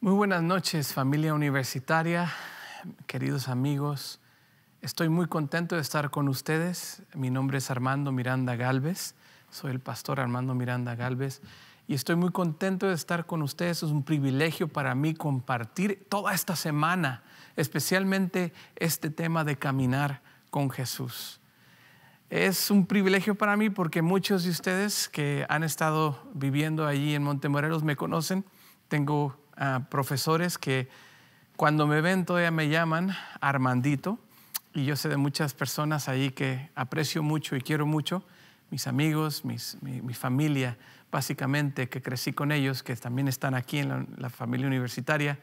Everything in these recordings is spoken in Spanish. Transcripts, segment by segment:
Muy buenas noches, familia universitaria, queridos amigos. Estoy muy contento de estar con ustedes. Mi nombre es Armando Miranda Galvez. Soy el pastor Armando Miranda Galvez y estoy muy contento de estar con ustedes. Es un privilegio para mí compartir toda esta semana, especialmente este tema de caminar con Jesús. Es un privilegio para mí porque muchos de ustedes que han estado viviendo allí en Montemorelos me conocen. Tengo a profesores que cuando me ven todavía me llaman Armandito y yo sé de muchas personas ahí que aprecio mucho y quiero mucho, mis amigos, mis, mi, familia, básicamente, que crecí con ellos, que también están aquí en la, familia universitaria,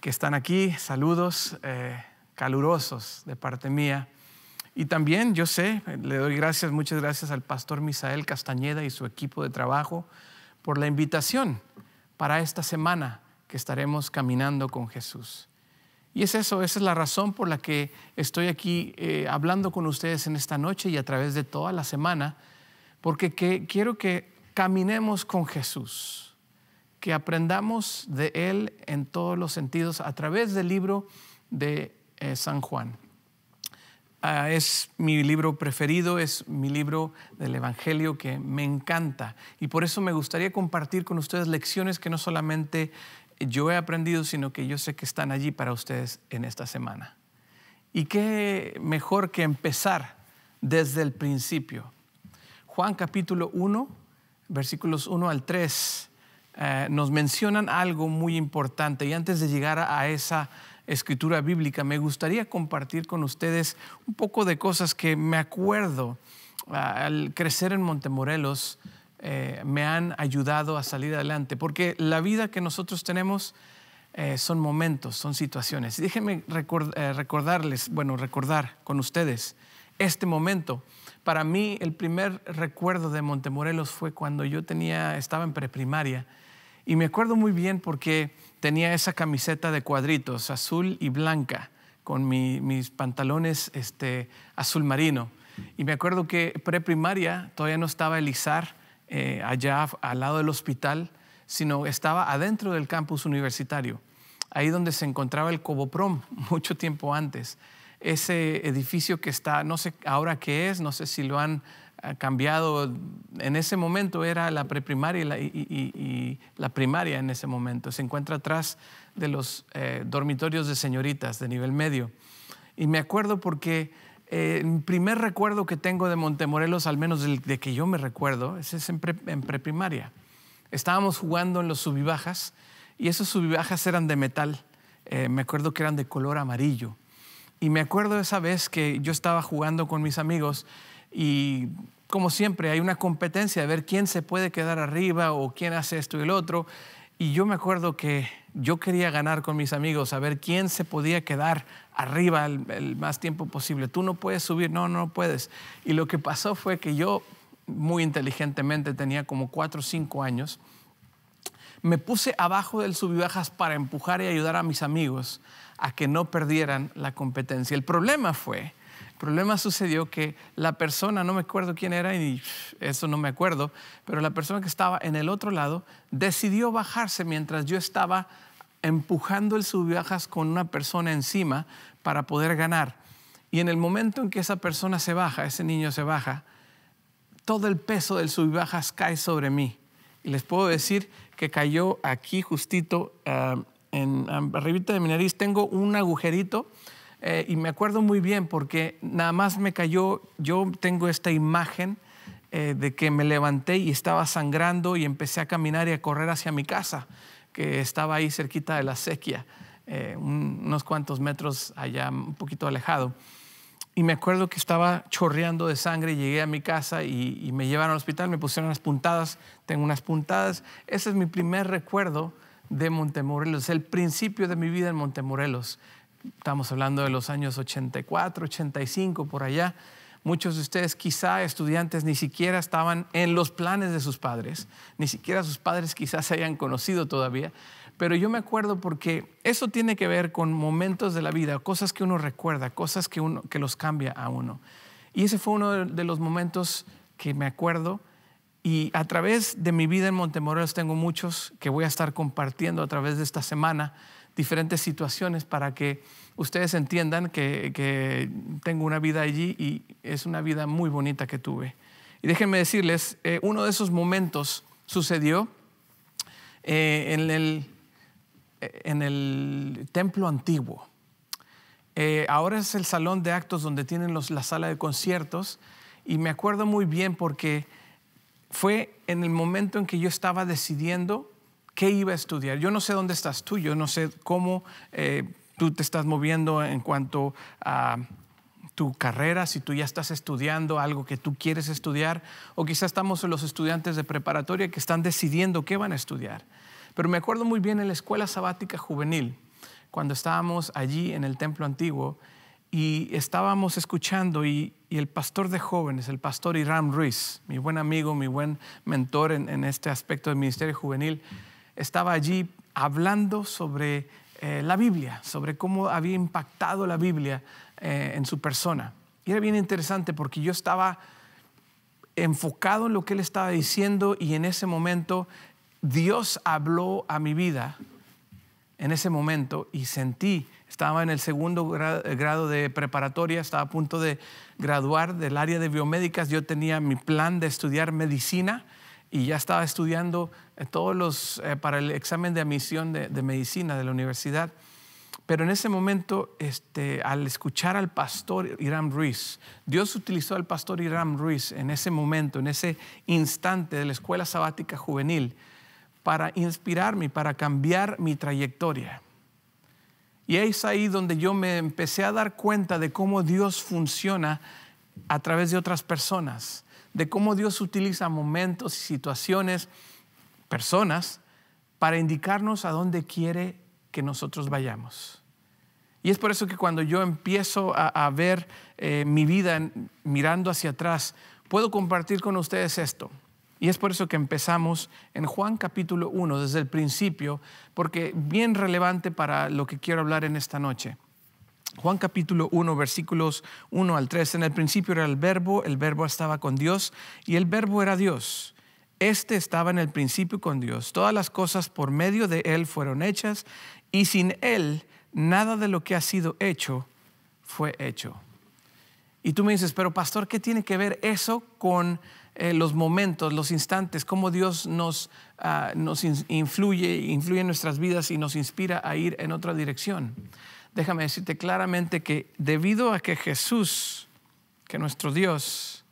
que están aquí, saludos eh, calurosos de parte mía. Y también yo sé, le doy gracias, muchas gracias al pastor Misael Castañeda y su equipo de trabajo por la invitación para esta semana que estaremos caminando con Jesús. Y es eso, esa es la razón por la que estoy aquí eh, hablando con ustedes en esta noche y a través de toda la semana, porque que, quiero que caminemos con Jesús, que aprendamos de Él en todos los sentidos a través del libro de eh, San Juan. Ah, es mi libro preferido, es mi libro del Evangelio que me encanta. Y por eso me gustaría compartir con ustedes lecciones que no solamente yo he aprendido, sino que yo sé que están allí para ustedes en esta semana. Y qué mejor que empezar desde el principio. Juan capítulo 1, versículos 1 al 3, eh, nos mencionan algo muy importante. Y antes de llegar a esa escritura bíblica, me gustaría compartir con ustedes un poco de cosas que me acuerdo ah, al crecer en Montemorelos eh, me han ayudado a salir adelante, porque la vida que nosotros tenemos eh, son momentos, son situaciones. déjenme eh, recordarles, bueno, recordar con ustedes este momento. Para mí, el primer recuerdo de Montemorelos fue cuando yo tenía, estaba en preprimaria. Y me acuerdo muy bien porque tenía esa camiseta de cuadritos, azul y blanca, con mis pantalones este, azul marino. Y me acuerdo que preprimaria todavía no estaba Elizar eh, allá al lado del hospital, sino estaba adentro del campus universitario, ahí donde se encontraba el Coboprom mucho tiempo antes. Ese edificio que está, no sé ahora qué es, no sé si lo han cambiado. En ese momento era la preprimaria y la, primaria en ese momento. Se encuentra atrás de los eh, dormitorios de señoritas de nivel medio. Y me acuerdo porque el eh, primer recuerdo que tengo de Montemorelos, al menos de, que yo me recuerdo, es, en, preprimaria. Estábamos jugando en los subibajas y esos subibajas eran de metal. Eh, me acuerdo que eran de color amarillo. Y me acuerdo esa vez que yo estaba jugando con mis amigos y como siempre, hay una competencia de ver quién se puede quedar arriba o quién hace esto y el otro. Y yo me acuerdo que yo quería ganar con mis amigos, a ver quién se podía quedar arriba el, más tiempo posible. Tú no puedes subir, no, no puedes. Y lo que pasó fue que yo, muy inteligentemente, tenía como cuatro o cinco años, me puse abajo del subibajas para empujar y ayudar a mis amigos a que no perdieran la competencia. El problema fue el problema sucedió que la persona, no me acuerdo quién era y eso no me acuerdo, pero la persona que estaba en el otro lado decidió bajarse mientras yo estaba empujando el subbajas con una persona encima para poder ganar. Y en el momento en que esa persona se baja, ese niño se baja, todo el peso del subbajas cae sobre mí. Y les puedo decir que cayó aquí justito eh, en, arribita de mi nariz. Tengo un agujerito eh, y me acuerdo muy bien porque nada más me cayó, yo tengo esta imagen eh, de que me levanté y estaba sangrando y empecé a caminar y a correr hacia mi casa, que estaba ahí cerquita de la sequía, eh, unos cuantos metros allá, un poquito alejado. Y me acuerdo que estaba chorreando de sangre, y llegué a mi casa y, me llevaron al hospital, me pusieron unas puntadas, tengo unas puntadas. Ese es mi primer recuerdo de Montemorelos, el principio de mi vida en Montemorelos Estamos hablando de los años 84, 85, por allá. Muchos de ustedes, quizá estudiantes, ni siquiera estaban en los planes de sus padres, ni siquiera sus padres quizás se hayan conocido todavía, pero yo me acuerdo porque eso tiene que ver con momentos de la vida, cosas que uno recuerda, cosas que, uno, que los cambia a uno. Y ese fue uno de los momentos que me acuerdo y a través de mi vida en Montemorelos tengo muchos que voy a estar compartiendo a través de esta semana diferentes situaciones para que ustedes entiendan que, que tengo una vida allí y es una vida muy bonita que tuve. Y déjenme decirles, eh, uno de esos momentos sucedió eh, en, el, eh, en el templo antiguo. ahora es el salón de actos donde tienen los, la sala de conciertos y me acuerdo muy bien porque fue en el momento en que yo estaba decidiendo qué iba a estudiar. Yo no sé dónde estás tú, yo no sé cómo eh, tú te estás moviendo en cuanto a tu carrera, si tú ya estás estudiando algo que tú quieres estudiar, o quizás estamos los estudiantes de preparatoria que están decidiendo qué van a estudiar. Pero me acuerdo muy bien en la escuela sabática juvenil, cuando estábamos allí en el templo antiguo y estábamos escuchando y, el pastor de jóvenes, el pastor Iram Ruiz, mi buen amigo, mi buen mentor en, en este aspecto del ministerio juvenil, estaba allí hablando sobre eh, la Biblia, sobre cómo había impactado la Biblia eh, en su persona. Y era bien interesante porque yo estaba enfocado en lo que él estaba diciendo y en ese momento Dios habló a mi vida en ese momento y sentí, estaba en el segundo grado de preparatoria, estaba a punto de graduar del área de biomédicas, yo tenía mi plan de estudiar medicina y ya estaba estudiando eh, todos los, eh, para el examen de admisión de, medicina de la universidad. Pero en ese momento, este, al escuchar al pastor Iram Ruiz, Dios utilizó al pastor Iram Ruiz en ese momento, en ese instante de la escuela sabática juvenil, para inspirarme, para cambiar mi trayectoria. Y es ahí donde yo me empecé a dar cuenta de cómo Dios funciona a través de otras personas de cómo Dios utiliza momentos y situaciones, personas, para indicarnos a dónde quiere que nosotros vayamos. Y es por eso que cuando yo empiezo a, ver eh, mi vida mirando hacia atrás, puedo compartir con ustedes esto. Y es por eso que empezamos en Juan capítulo 1 desde el principio, porque bien relevante para lo que quiero hablar en esta noche. Juan capítulo 1, versículos 1 al 3. En el principio era el verbo, el verbo estaba con Dios y el verbo era Dios. Este estaba en el principio con Dios. Todas las cosas por medio de Él fueron hechas y sin Él nada de lo que ha sido hecho fue hecho. Y tú me dices, pero pastor, ¿qué tiene que ver eso con eh, los momentos, los instantes, cómo Dios nos, ah, nos influye, influye en nuestras vidas y nos inspira a ir en otra dirección? déjame decirte claramente que debido a que Jesús, que nuestro Dios,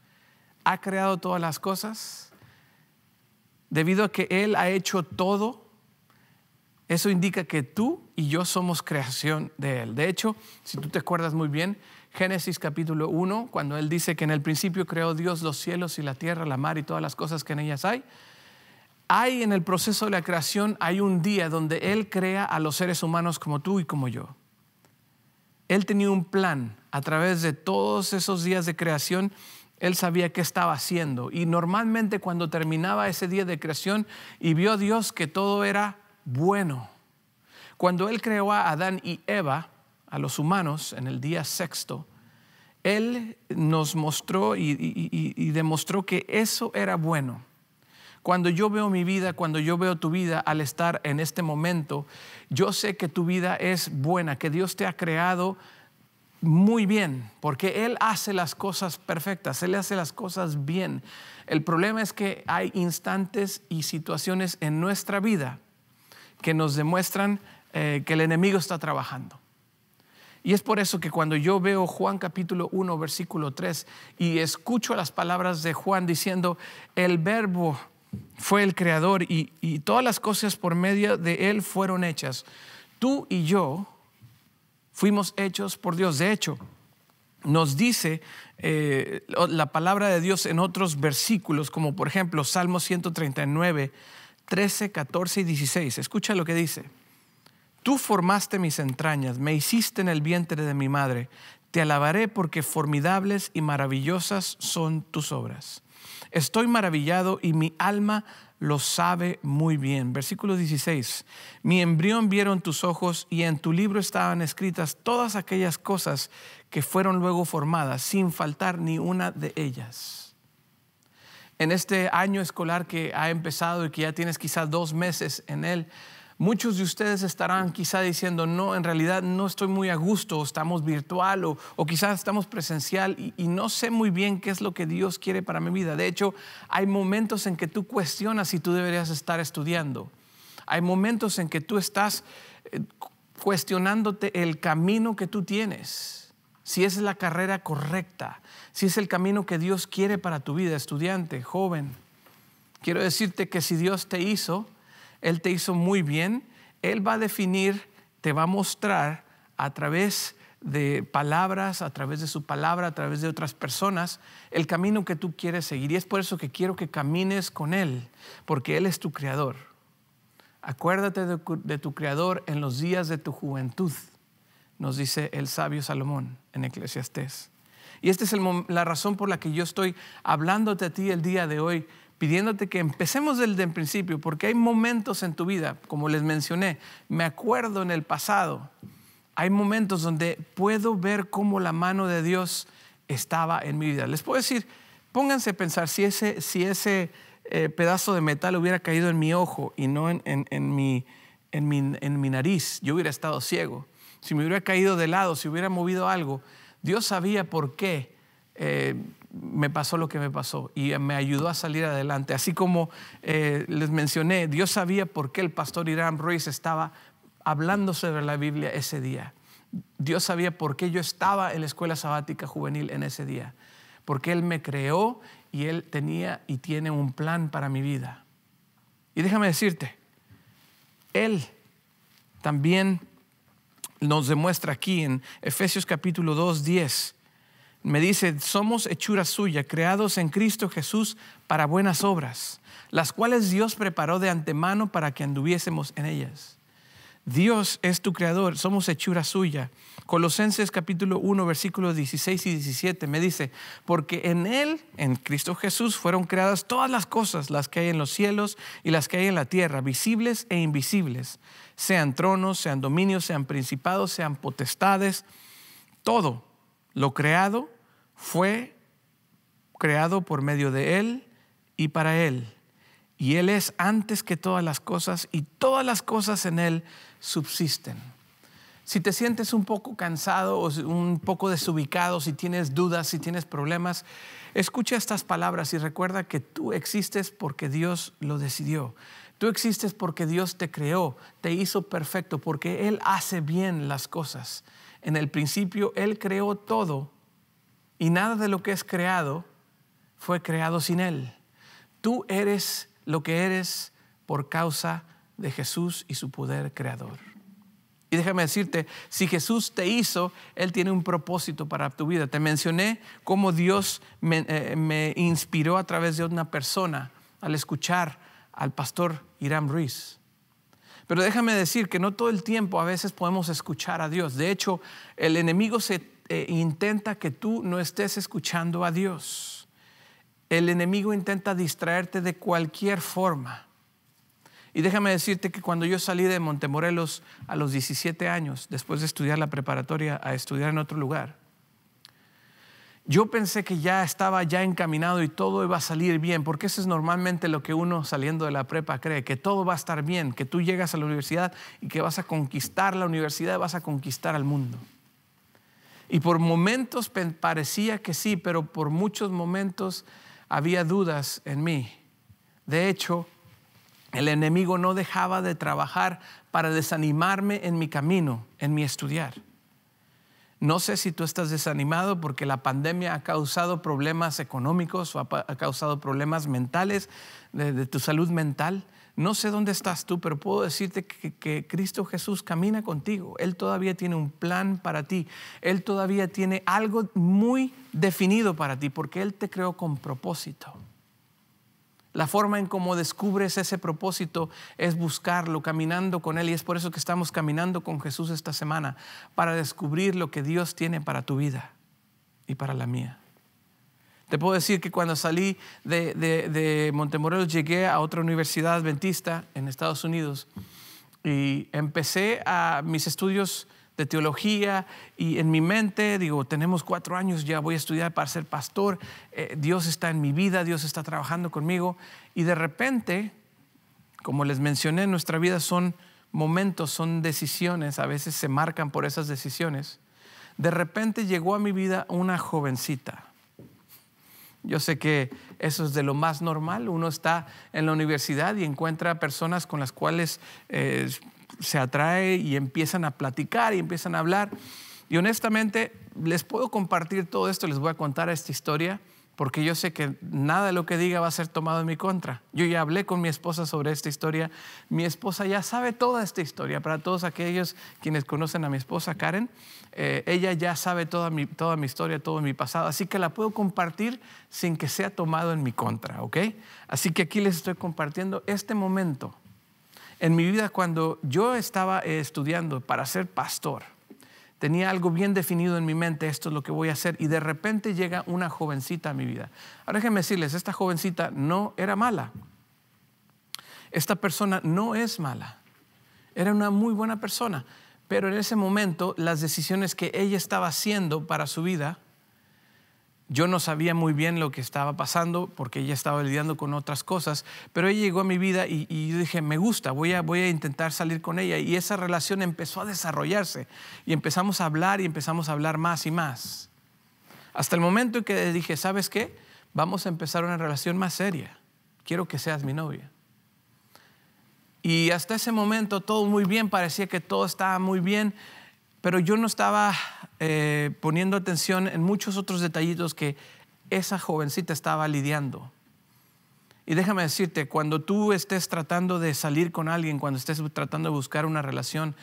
ha creado todas las cosas, debido a que Él ha hecho todo, eso indica que tú y yo somos creación de Él. De hecho, si tú te acuerdas muy bien, Génesis capítulo 1, cuando Él dice que en el principio creó Dios los cielos y la tierra, la mar y todas las cosas que en ellas hay, hay en el proceso de la creación, hay un día donde Él crea a los seres humanos como tú y como yo. Él tenía un plan a través de todos esos días de creación. Él sabía qué estaba haciendo. Y normalmente cuando terminaba ese día de creación y vio a Dios que todo era bueno. Cuando Él creó a Adán y Eva, a los humanos, en el día sexto, Él nos mostró y, y demostró que eso era bueno. Cuando yo veo mi vida, cuando yo veo tu vida al estar en este momento, yo sé que tu vida es buena, que Dios te ha creado muy bien, porque Él hace las cosas perfectas, Él hace las cosas bien. El problema es que hay instantes y situaciones en nuestra vida que nos demuestran eh, que el enemigo está trabajando. Y es por eso que cuando yo veo Juan capítulo 1, versículo 3, y escucho las palabras de Juan diciendo, el verbo fue el creador y, todas las cosas por medio de Él fueron hechas. Tú y yo fuimos hechos por Dios. De hecho, nos dice eh, la palabra de Dios en otros versículos, como por ejemplo Salmo 139, 13, 14 y 16. Escucha lo que dice. Tú formaste mis entrañas, me hiciste en el vientre de mi madre. Te alabaré porque formidables y maravillosas son tus obras. Estoy maravillado y mi alma lo sabe muy bien. Versículo 16. Mi embrión vieron tus ojos y en tu libro estaban escritas todas aquellas cosas que fueron luego formadas, sin faltar ni una de ellas. En este año escolar que ha empezado y que ya tienes quizás dos meses en él, Muchos de ustedes estarán quizá diciendo, no, en realidad no estoy muy a gusto, estamos virtual o, o quizás estamos presencial y, y no sé muy bien qué es lo que Dios quiere para mi vida. De hecho, hay momentos en que tú cuestionas si tú deberías estar estudiando. Hay momentos en que tú estás eh, cuestionándote el camino que tú tienes, si es la carrera correcta, si es el camino que Dios quiere para tu vida, estudiante, joven. Quiero decirte que si Dios te hizo, él te hizo muy bien. Él va a definir, te va a mostrar a través de palabras, a través de su palabra, a través de otras personas, el camino que tú quieres seguir. Y es por eso que quiero que camines con Él, porque Él es tu creador. Acuérdate de, tu creador en los días de tu juventud, nos dice el sabio Salomón en Eclesiastés. Y esta es la razón por la que yo estoy hablándote a ti el día de hoy, pidiéndote que empecemos desde el principio, porque hay momentos en tu vida, como les mencioné, me acuerdo en el pasado, hay momentos donde puedo ver cómo la mano de Dios estaba en mi vida. Les puedo decir, pónganse a pensar si ese, si ese eh, pedazo de metal hubiera caído en mi ojo y no en, mi, en, en mi nariz, yo hubiera estado ciego. Si me hubiera caído de lado, si hubiera movido algo, Dios sabía por qué eh, me pasó lo que me pasó y me ayudó a salir adelante. Así como eh, les mencioné, Dios sabía por qué el pastor Irán Ruiz estaba hablando sobre la Biblia ese día. Dios sabía por qué yo estaba en la escuela sabática juvenil en ese día. Porque Él me creó y Él tenía y tiene un plan para mi vida. Y déjame decirte, Él también nos demuestra aquí en Efesios capítulo 2, 10 me dice, somos hechura suya, creados en Cristo Jesús para buenas obras, las cuales Dios preparó de antemano para que anduviésemos en ellas. Dios es tu creador, somos hechura suya. Colosenses capítulo 1, versículos 16 y 17 me dice, porque en Él, en Cristo Jesús, fueron creadas todas las cosas, las que hay en los cielos y las que hay en la tierra, visibles e invisibles, sean tronos, sean dominios, sean principados, sean potestades, todo lo creado fue creado por medio de Él y para Él. Y Él es antes que todas las cosas y todas las cosas en Él subsisten. Si te sientes un poco cansado o un poco desubicado, si tienes dudas, si tienes problemas, escucha estas palabras y recuerda que tú existes porque Dios lo decidió. Tú existes porque Dios te creó, te hizo perfecto, porque Él hace bien las cosas. En el principio Él creó todo y nada de lo que es creado fue creado sin Él. Tú eres lo que eres por causa de Jesús y su poder creador. Y déjame decirte, si Jesús te hizo, Él tiene un propósito para tu vida. Te mencioné cómo Dios me, eh, inspiró a través de una persona al escuchar al pastor Irán Ruiz. Pero déjame decir que no todo el tiempo a veces podemos escuchar a Dios. De hecho, el enemigo se e intenta que tú no estés escuchando a Dios. El enemigo intenta distraerte de cualquier forma. Y déjame decirte que cuando yo salí de Montemorelos a los 17 años, después de estudiar la preparatoria, a estudiar en otro lugar, yo pensé que ya estaba ya encaminado y todo iba a salir bien, porque eso es normalmente lo que uno saliendo de la prepa cree, que todo va a estar bien, que tú llegas a la universidad y que vas a conquistar la universidad, vas a conquistar al mundo. Y por momentos parecía que sí, pero por muchos momentos había dudas en mí. De hecho, el enemigo no dejaba de trabajar para desanimarme en mi camino, en mi estudiar. No sé si tú estás desanimado porque la pandemia ha causado problemas económicos o ha, causado problemas mentales de, tu salud mental. No sé dónde estás tú, pero puedo decirte que, Cristo Jesús camina contigo. Él todavía tiene un plan para ti. Él todavía tiene algo muy definido para ti, porque Él te creó con propósito. La forma en cómo descubres ese propósito es buscarlo, caminando con Él. Y es por eso que estamos caminando con Jesús esta semana, para descubrir lo que Dios tiene para tu vida y para la mía. Te puedo decir que cuando salí de, de, Montemorelos llegué a otra universidad adventista en Estados Unidos y empecé a mis estudios de teología y en mi mente digo, tenemos cuatro años, ya voy a estudiar para ser pastor, eh, Dios está en mi vida, Dios está trabajando conmigo y de repente, como les mencioné, nuestra vida son momentos, son decisiones, a veces se marcan por esas decisiones. De repente llegó a mi vida una jovencita yo sé que eso es de lo más normal. Uno está en la universidad y encuentra personas con las cuales eh, se atrae y empiezan a platicar y empiezan a hablar. Y honestamente, les puedo compartir todo esto, les voy a contar esta historia porque yo sé que nada de lo que diga va a ser tomado en mi contra. Yo ya hablé con mi esposa sobre esta historia. Mi esposa ya sabe toda esta historia. Para todos aquellos quienes conocen a mi esposa Karen, eh, ella ya sabe toda mi, toda mi historia, todo mi pasado. Así que la puedo compartir sin que sea tomado en mi contra, ¿ok? Así que aquí les estoy compartiendo este momento. En mi vida, cuando yo estaba eh, estudiando para ser pastor, Tenía algo bien definido en mi mente, esto es lo que voy a hacer, y de repente llega una jovencita a mi vida. Ahora déjenme decirles, esta jovencita no era mala. Esta persona no es mala. Era una muy buena persona, pero en ese momento las decisiones que ella estaba haciendo para su vida yo no sabía muy bien lo que estaba pasando porque ella estaba lidiando con otras cosas, pero ella llegó a mi vida y, yo dije, me gusta, voy a, voy a intentar salir con ella. Y esa relación empezó a desarrollarse y empezamos a hablar y empezamos a hablar más y más. Hasta el momento en que dije, ¿sabes qué? Vamos a empezar una relación más seria. Quiero que seas mi novia. Y hasta ese momento todo muy bien, parecía que todo estaba muy bien pero yo no estaba eh, poniendo atención en muchos otros detallitos que esa jovencita estaba lidiando. Y déjame decirte, cuando tú estés tratando de salir con alguien, cuando estés tratando de buscar una relación,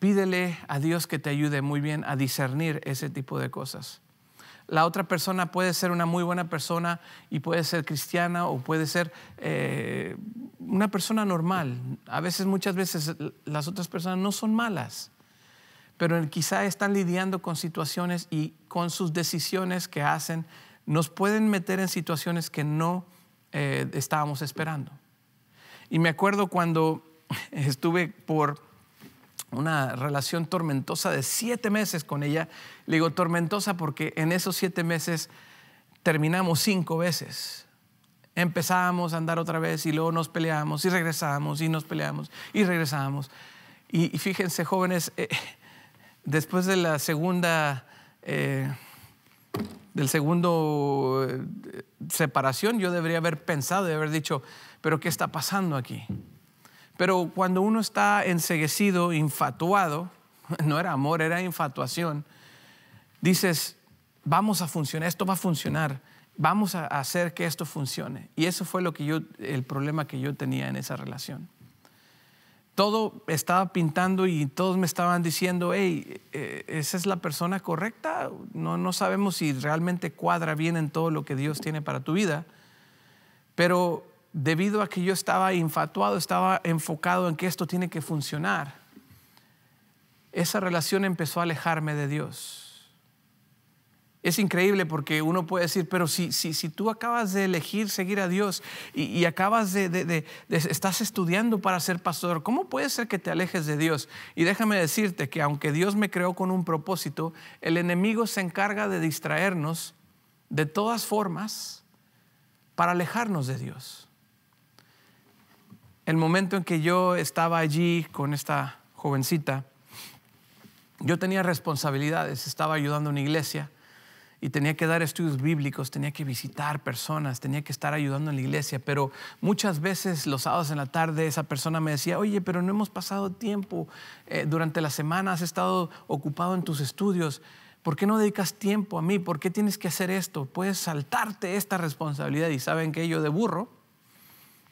pídele a Dios que te ayude muy bien a discernir ese tipo de cosas. La otra persona puede ser una muy buena persona y puede ser cristiana o puede ser eh, una persona normal. A veces, muchas veces, las otras personas no son malas pero quizá están lidiando con situaciones y con sus decisiones que hacen, nos pueden meter en situaciones que no eh, estábamos esperando. Y me acuerdo cuando estuve por una relación tormentosa de siete meses con ella. Le digo tormentosa porque en esos siete meses terminamos cinco veces. Empezábamos a andar otra vez y luego nos peleábamos y regresábamos y nos peleábamos y regresábamos. Y, fíjense jóvenes, eh, después de la segunda, eh, del segundo eh, separación, yo debería haber pensado y haber dicho, pero ¿qué está pasando aquí? Pero cuando uno está enseguecido, infatuado, no era amor, era infatuación, dices, vamos a funcionar, esto va a funcionar, vamos a hacer que esto funcione. Y eso fue lo que yo, el problema que yo tenía en esa relación todo estaba pintando y todos me estaban diciendo, hey, eh, esa es la persona correcta, no, no sabemos si realmente cuadra bien en todo lo que Dios tiene para tu vida, pero debido a que yo estaba infatuado, estaba enfocado en que esto tiene que funcionar, esa relación empezó a alejarme de Dios es increíble porque uno puede decir, pero si, si, si tú acabas de elegir seguir a Dios y, acabas de, estás estudiando para ser pastor, ¿cómo puede ser que te alejes de Dios? Y déjame decirte que aunque Dios me creó con un propósito, el enemigo se encarga de distraernos de todas formas para alejarnos de Dios. El momento en que yo estaba allí con esta jovencita, yo tenía responsabilidades, estaba ayudando a una iglesia y tenía que dar estudios bíblicos, tenía que visitar personas, tenía que estar ayudando en la iglesia, pero muchas veces los sábados en la tarde esa persona me decía, oye, pero no hemos pasado tiempo, eh, durante la semana has estado ocupado en tus estudios, ¿por qué no dedicas tiempo a mí? ¿Por qué tienes que hacer esto? Puedes saltarte esta responsabilidad y saben que yo de burro.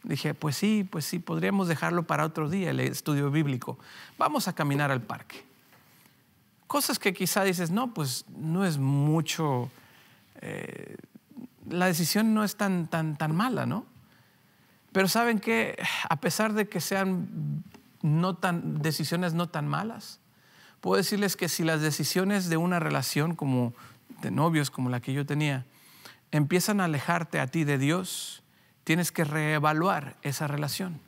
Dije, pues sí, pues sí, podríamos dejarlo para otro día, el estudio bíblico. Vamos a caminar al parque. Cosas que quizá dices, no, pues no es mucho, eh, la decisión no es tan, tan, tan mala, ¿no? Pero saben que a pesar de que sean no tan, decisiones no tan malas, puedo decirles que si las decisiones de una relación como de novios, como la que yo tenía, empiezan a alejarte a ti de Dios, tienes que reevaluar esa relación.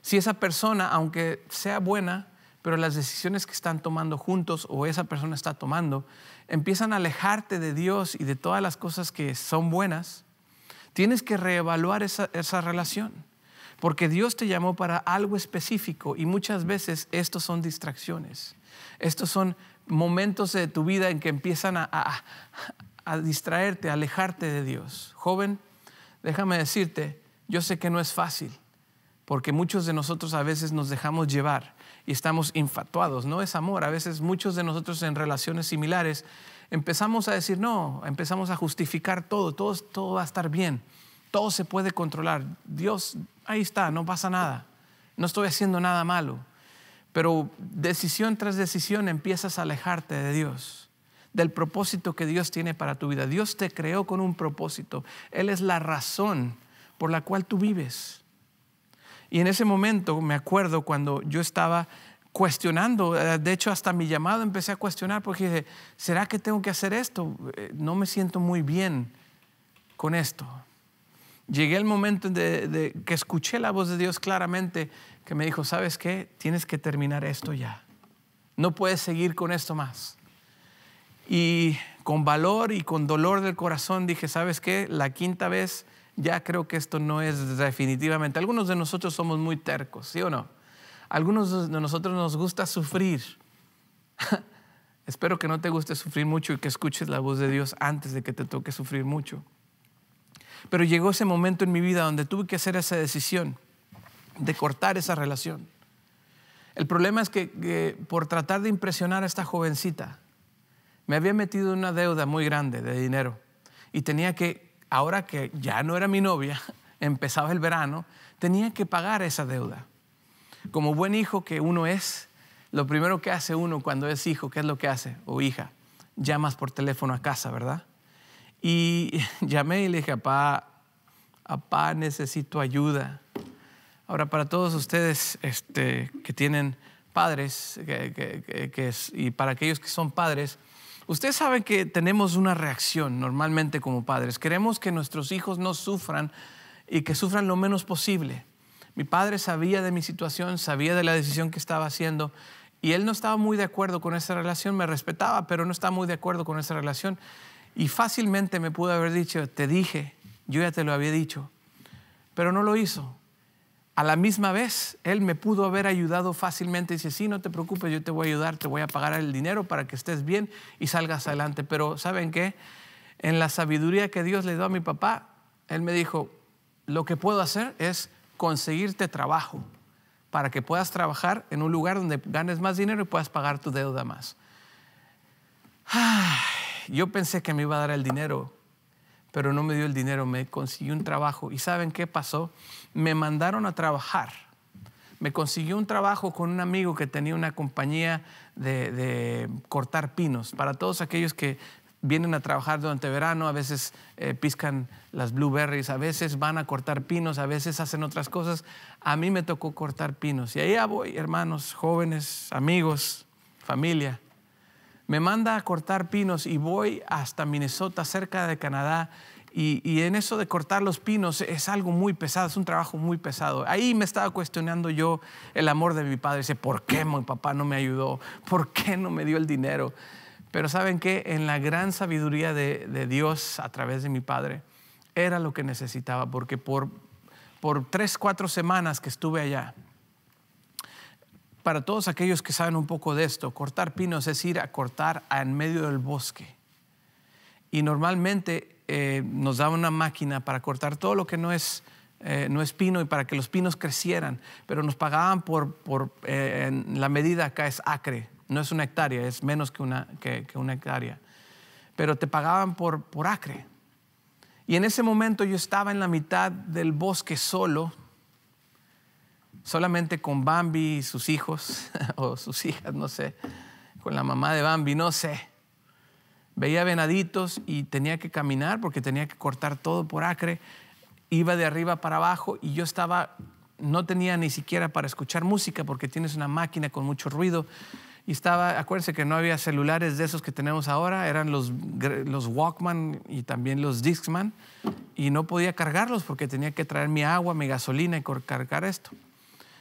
Si esa persona, aunque sea buena, pero las decisiones que están tomando juntos o esa persona está tomando empiezan a alejarte de Dios y de todas las cosas que son buenas, tienes que reevaluar esa, relación. Porque Dios te llamó para algo específico y muchas veces estos son distracciones. Estos son momentos de tu vida en que empiezan a, a distraerte, alejarte de Dios. Joven, déjame decirte, yo sé que no es fácil, porque muchos de nosotros a veces nos dejamos llevar y estamos infatuados. No es amor. A veces muchos de nosotros en relaciones similares empezamos a decir no, empezamos a justificar todo, todo, todo va a estar bien, todo se puede controlar. Dios, ahí está, no pasa nada, no estoy haciendo nada malo. Pero decisión tras decisión empiezas a alejarte de Dios, del propósito que Dios tiene para tu vida. Dios te creó con un propósito. Él es la razón por la cual tú vives. Y en ese momento me acuerdo cuando yo estaba cuestionando, eh, de hecho hasta mi llamado empecé a cuestionar porque dije, ¿será que tengo que hacer esto? Eh, no me siento muy bien con esto. Llegué el momento de, que escuché la voz de Dios claramente que me dijo, ¿sabes qué? Tienes que terminar esto ya. No puedes seguir con esto más. Y con valor y con dolor del corazón dije, ¿sabes qué? La quinta vez ya creo que esto no es definitivamente. Algunos de nosotros somos muy tercos, ¿sí o no? Algunos de nosotros nos gusta sufrir. Espero que no te guste sufrir mucho y que escuches la voz de Dios antes de que te toque sufrir mucho. Pero llegó ese momento en mi vida donde tuve que hacer esa decisión de cortar esa relación. El problema es que, por tratar de impresionar a esta jovencita, me había metido en una deuda muy grande de dinero y tenía que ahora que ya no era mi novia, empezaba el verano, tenía que pagar esa deuda. Como buen hijo que uno es, lo primero que hace uno cuando es hijo, ¿qué es lo que hace? O hija, llamas por teléfono a casa, ¿verdad? Y llamé y le dije, papá, papá, necesito ayuda. Ahora, para todos ustedes este, que tienen padres y para aquellos que son padres, Ustedes saben que tenemos una reacción normalmente como padres. Queremos que nuestros hijos no sufran y que sufran lo menos posible. Mi padre sabía de mi situación, sabía de la decisión que estaba haciendo y él no estaba muy de acuerdo con esa relación, me respetaba, pero no estaba muy de acuerdo con esa relación. Y fácilmente me pudo haber dicho, te dije, yo ya te lo había dicho, pero no lo hizo. A la misma vez, él me pudo haber ayudado fácilmente. Dice, sí, no te preocupes, yo te voy a ayudar, te voy a pagar el dinero para que estés bien y salgas adelante. Pero ¿saben qué? En la sabiduría que Dios le dio a mi papá, él me dijo, lo que puedo hacer es conseguirte trabajo para que puedas trabajar en un lugar donde ganes más dinero y puedas pagar tu deuda más. Yo pensé que me iba a dar el dinero, pero no me dio el dinero, me consiguió un trabajo. ¿Y saben qué pasó? me mandaron a trabajar. Me consiguió un trabajo con un amigo que tenía una compañía de, cortar pinos. Para todos aquellos que vienen a trabajar durante verano, a veces eh, piscan las blueberries, a veces van a cortar pinos, a veces hacen otras cosas. A mí me tocó cortar pinos. Y ahí voy, hermanos, jóvenes, amigos, familia. Me manda a cortar pinos y voy hasta Minnesota, cerca de Canadá, y, en eso de cortar los pinos es algo muy pesado, es un trabajo muy pesado. Ahí me estaba cuestionando yo el amor de mi padre. Dice, ¿por qué mi papá no me ayudó? ¿Por qué no me dio el dinero? Pero saben que en la gran sabiduría de, Dios a través de mi padre era lo que necesitaba, porque por, por tres, cuatro semanas que estuve allá, para todos aquellos que saben un poco de esto, cortar pinos es ir a cortar en medio del bosque. Y normalmente eh, nos daban una máquina para cortar todo lo que no es, eh, no es pino y para que los pinos crecieran, pero nos pagaban por, eh, la medida acá es acre, no es una hectárea, es menos que una, una hectárea, pero te pagaban por, por acre. Y en ese momento yo estaba en la mitad del bosque solo, solamente con Bambi y sus hijos, o sus hijas, no sé, con la mamá de Bambi, no sé veía venaditos y tenía que caminar porque tenía que cortar todo por acre. Iba de arriba para abajo y yo estaba, no tenía ni siquiera para escuchar música porque tienes una máquina con mucho ruido. Y estaba, acuérdense que no había celulares de esos que tenemos ahora, eran los, los Walkman y también los Discman. Y no podía cargarlos porque tenía que traer mi agua, mi gasolina y cargar esto.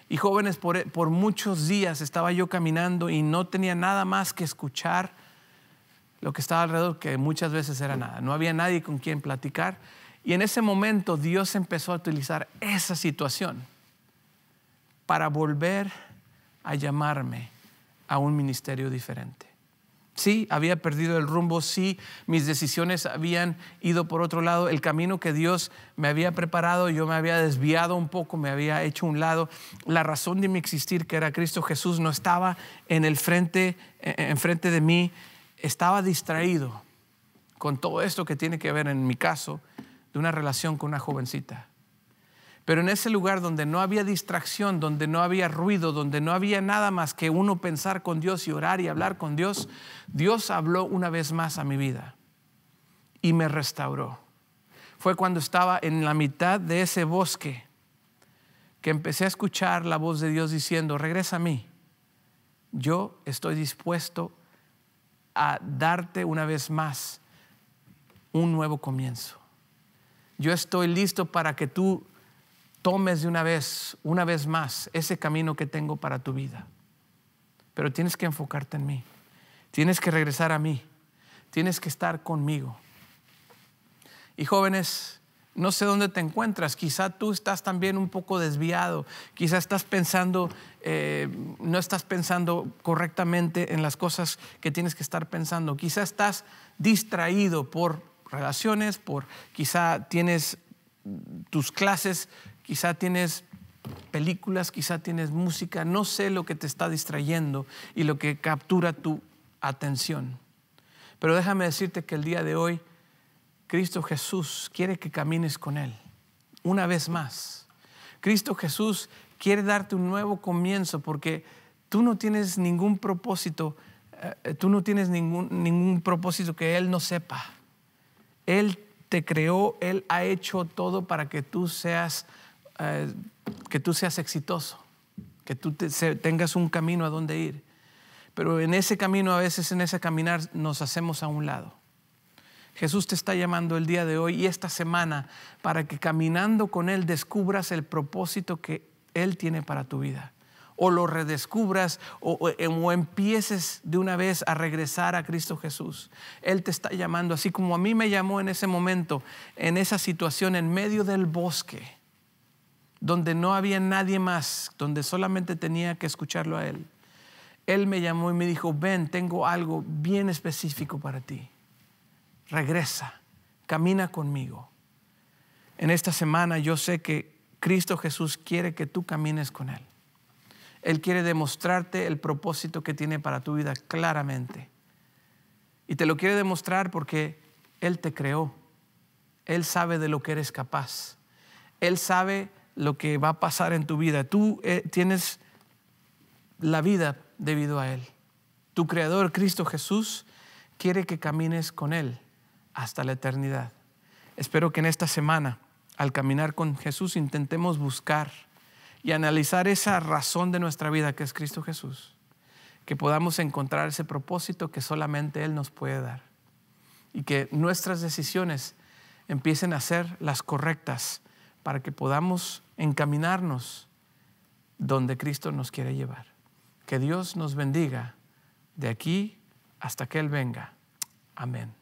Y jóvenes, por, e, por muchos días estaba yo caminando y no tenía nada más que escuchar lo que estaba alrededor, que muchas veces era nada. No había nadie con quien platicar. Y en ese momento Dios empezó a utilizar esa situación para volver a llamarme a un ministerio diferente. Sí, había perdido el rumbo, sí, mis decisiones habían ido por otro lado, el camino que Dios me había preparado, yo me había desviado un poco, me había hecho un lado, la razón de mi existir, que era Cristo Jesús, no estaba en el frente, en frente de mí, estaba distraído con todo esto que tiene que ver, en mi caso, de una relación con una jovencita. Pero en ese lugar donde no había distracción, donde no había ruido, donde no había nada más que uno pensar con Dios y orar y hablar con Dios, Dios habló una vez más a mi vida y me restauró. Fue cuando estaba en la mitad de ese bosque que empecé a escuchar la voz de Dios diciendo, regresa a mí, yo estoy dispuesto a darte una vez más un nuevo comienzo. Yo estoy listo para que tú tomes de una vez, una vez más, ese camino que tengo para tu vida. Pero tienes que enfocarte en mí. Tienes que regresar a mí. Tienes que estar conmigo. Y jóvenes, no sé dónde te encuentras, quizá tú estás también un poco desviado, quizá estás pensando, eh, no estás pensando correctamente en las cosas que tienes que estar pensando, quizá estás distraído por relaciones, por quizá tienes tus clases, quizá tienes películas, quizá tienes música, no sé lo que te está distrayendo y lo que captura tu atención. Pero déjame decirte que el día de hoy Cristo Jesús quiere que camines con Él una vez más. Cristo Jesús quiere darte un nuevo comienzo porque tú no tienes ningún propósito, eh, tú no tienes ningún, ningún propósito que Él no sepa. Él te creó, Él ha hecho todo para que tú seas, eh, que tú seas exitoso, que tú tengas un camino a donde ir. Pero en ese camino, a veces en ese caminar, nos hacemos a un lado Jesús te está llamando el día de hoy y esta semana para que caminando con Él descubras el propósito que Él tiene para tu vida. O lo redescubras o, empieces de una vez a regresar a Cristo Jesús. Él te está llamando, así como a mí me llamó en ese momento, en esa situación, en medio del bosque, donde no había nadie más, donde solamente tenía que escucharlo a Él. Él me llamó y me dijo, ven, tengo algo bien específico para ti regresa, camina conmigo. En esta semana yo sé que Cristo Jesús quiere que tú camines con Él. Él quiere demostrarte el propósito que tiene para tu vida claramente. Y te lo quiere demostrar porque Él te creó. Él sabe de lo que eres capaz. Él sabe lo que va a pasar en tu vida. Tú eh, tienes la vida debido a Él. Tu creador, Cristo Jesús, quiere que camines con Él hasta la eternidad. Espero que en esta semana, al caminar con Jesús, intentemos buscar y analizar esa razón de nuestra vida que es Cristo Jesús, que podamos encontrar ese propósito que solamente Él nos puede dar y que nuestras decisiones empiecen a ser las correctas para que podamos encaminarnos donde Cristo nos quiere llevar. Que Dios nos bendiga de aquí hasta que Él venga. Amén.